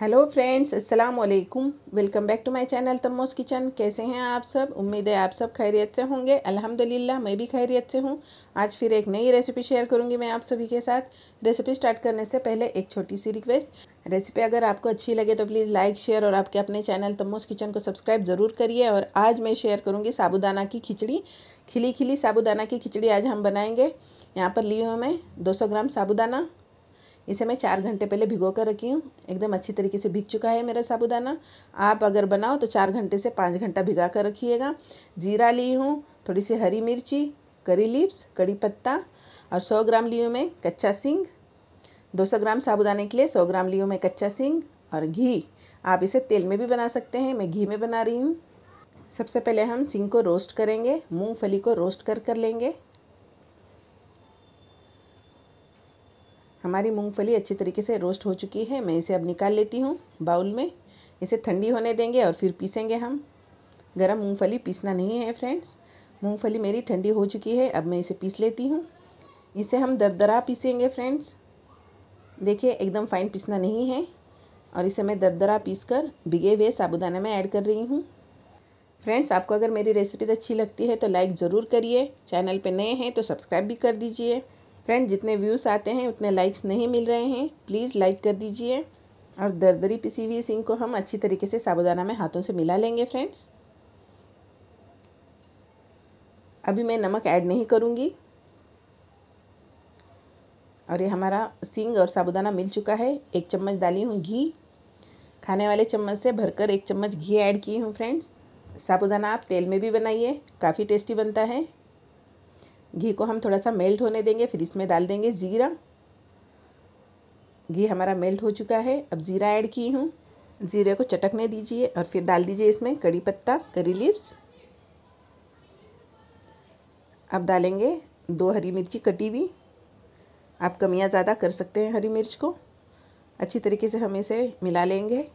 hello friends अस्सलाम वालेकुम welcome back to my channel Tamos kitchen कैसे हैं आप सब उम्मीद है आप सब खैरियत से होंगे अल्हम्दुलिल्लाह मैं भी खैरियत से हूँ आज फिर एक नई रेसिपी शेयर करूंगी मैं आप सभी के साथ रेसिपी स्टार्ट करने से पहले एक छोटी सी रिक्वेस्ट रेसिपी अगर आपको अच्छी लगे तो प्लीज़ लाइक शेयर और आपके अपने चैनल तमोस किचन को सब्सक्राइब ज़रूर करिए और आज मैं शेयर करूँगी साबुदाना की खिचड़ी खिली खिली साबुदाना की खिचड़ी आज हम बनाएँगे यहाँ पर ली हूँ मैं दो ग्राम साबुदाना इसे मैं चार घंटे पहले भिगो कर रखी हूँ एकदम अच्छी तरीके से भिग चुका है मेरा साबुदाना आप अगर बनाओ तो चार घंटे से पाँच घंटा भिगा कर रखिएगा जीरा ली हूँ थोड़ी सी हरी मिर्ची करी लीव्स कड़ी पत्ता और सौ ग्राम ली हूँ मैं कच्चा सिंग दो सौ ग्राम साबुदाने के लिए सौ ग्राम ली हूँ मैं कच्चा सिंग और घी आप इसे तेल में भी बना सकते हैं मैं घी में बना रही हूँ सबसे पहले हम सिंग को रोस्ट करेंगे मूंगफली को रोस्ट कर कर लेंगे हमारी मूंगफली अच्छी तरीके से रोस्ट हो चुकी है मैं इसे अब निकाल लेती हूँ बाउल में इसे ठंडी होने देंगे और फिर पीसेंगे हम गरम मूंगफली पीसना नहीं है फ्रेंड्स मूंगफली मेरी ठंडी हो चुकी है अब मैं इसे पीस लेती हूँ इसे हम दरदरा पीसेंगे फ्रेंड्स देखिए एकदम फाइन पीसना नहीं है और इसे मैं दरदरा पीस कर भिगे हुए साबुदाना में ऐड कर रही हूँ फ्रेंड्स आपको अगर मेरी रेसिपीज अच्छी लगती है तो लाइक ज़रूर करिए चैनल पर नए हैं तो सब्सक्राइब भी कर दीजिए फ्रेंड जितने व्यूज़ आते हैं उतने लाइक्स नहीं मिल रहे हैं प्लीज़ लाइक कर दीजिए और दरदरी पिसी हुई सिंग को हम अच्छी तरीके से साबुदाना में हाथों से मिला लेंगे फ्रेंड्स अभी मैं नमक ऐड नहीं करूँगी और ये हमारा सिंग और साबुदाना मिल चुका है एक चम्मच डाली हूँ घी खाने वाले चम्मच से भरकर एक चम्मच घी ऐड की हूँ फ्रेंड्स साबुदाना आप तेल में भी बनाइए काफ़ी टेस्टी बनता है घी को हम थोड़ा सा मेल्ट होने देंगे फिर इसमें डाल देंगे ज़ीरा घी हमारा मेल्ट हो चुका है अब ज़ीरा ऐड की हूँ ज़ीरे को चटकने दीजिए और फिर डाल दीजिए इसमें कड़ी पत्ता करी लिप्स अब डालेंगे दो हरी मिर्ची कटी हुई आप कमियाँ ज़्यादा कर सकते हैं हरी मिर्च को अच्छी तरीके से हम इसे मिला लेंगे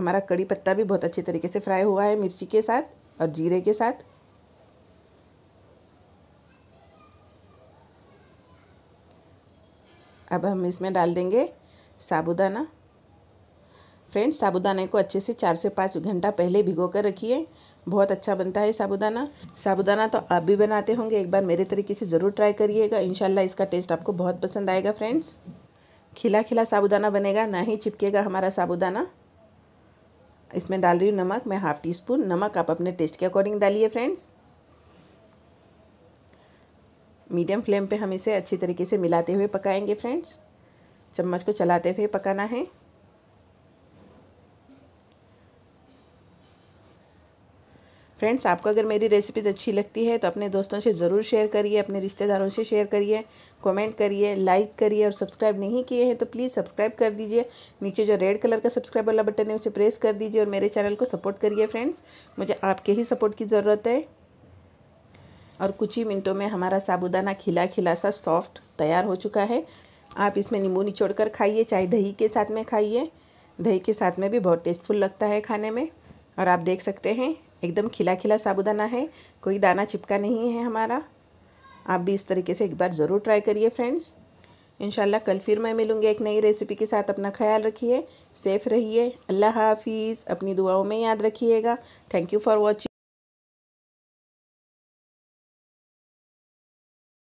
हमारा कड़ी पत्ता भी बहुत अच्छे तरीके से फ्राई हुआ है मिर्ची के साथ और जीरे के साथ अब हम इसमें डाल देंगे साबुदाना फ्रेंड्स साबुदाने को अच्छे से चार से पाँच घंटा पहले भिगो कर रखिए बहुत अच्छा बनता है साबुदाना साबुदाना तो आप भी बनाते होंगे एक बार मेरे तरीके से ज़रूर ट्राई करिएगा इनशाला इसका टेस्ट आपको बहुत पसंद आएगा फ्रेंड्स खिला खिला साबुदाना बनेगा ना ही चिपकेगा हमारा साबुदाना इसमें डाल रही हूँ नमक मैं हाफ़ टी स्पून नमक आप अपने टेस्ट के अकॉर्डिंग डालिए फ्रेंड्स मीडियम फ्लेम पे हम इसे अच्छी तरीके से मिलाते हुए पकाएंगे फ्रेंड्स चम्मच को चलाते हुए पकाना है फ्रेंड्स आपको अगर मेरी रेसिपीज़ अच्छी लगती है तो अपने दोस्तों से ज़रूर शेयर करिए अपने रिश्तेदारों से शेयर करिए कमेंट करिए लाइक करिए और सब्सक्राइब नहीं किए हैं तो प्लीज़ सब्सक्राइब कर दीजिए नीचे जो रेड कलर का सब्सक्राइब वाला बटन है उसे प्रेस कर दीजिए और मेरे चैनल को सपोर्ट करिए फ्रेंड्स मुझे आपके ही सपोर्ट की ज़रूरत है और कुछ ही मिनटों में हमारा साबुदाना खिला खिला सा सॉफ्ट तैयार हो चुका है आप इसमें नींबू निचोड़ कर खाइए चाहे दही के साथ में खाइए दही के साथ में भी बहुत टेस्टफुल लगता है खाने में और आप देख सकते हैं एकदम खिला खिला साबुदाना है कोई दाना चिपका नहीं है हमारा आप भी इस तरीके से एक बार ज़रूर ट्राई करिए फ्रेंड्स इन कल फिर मैं मिलूँगी एक नई रेसिपी के साथ अपना ख्याल रखिए सेफ़ रहिए अल्लाह हाफिज़ अपनी दुआओं में याद रखिएगा थैंक यू फॉर वॉचिंग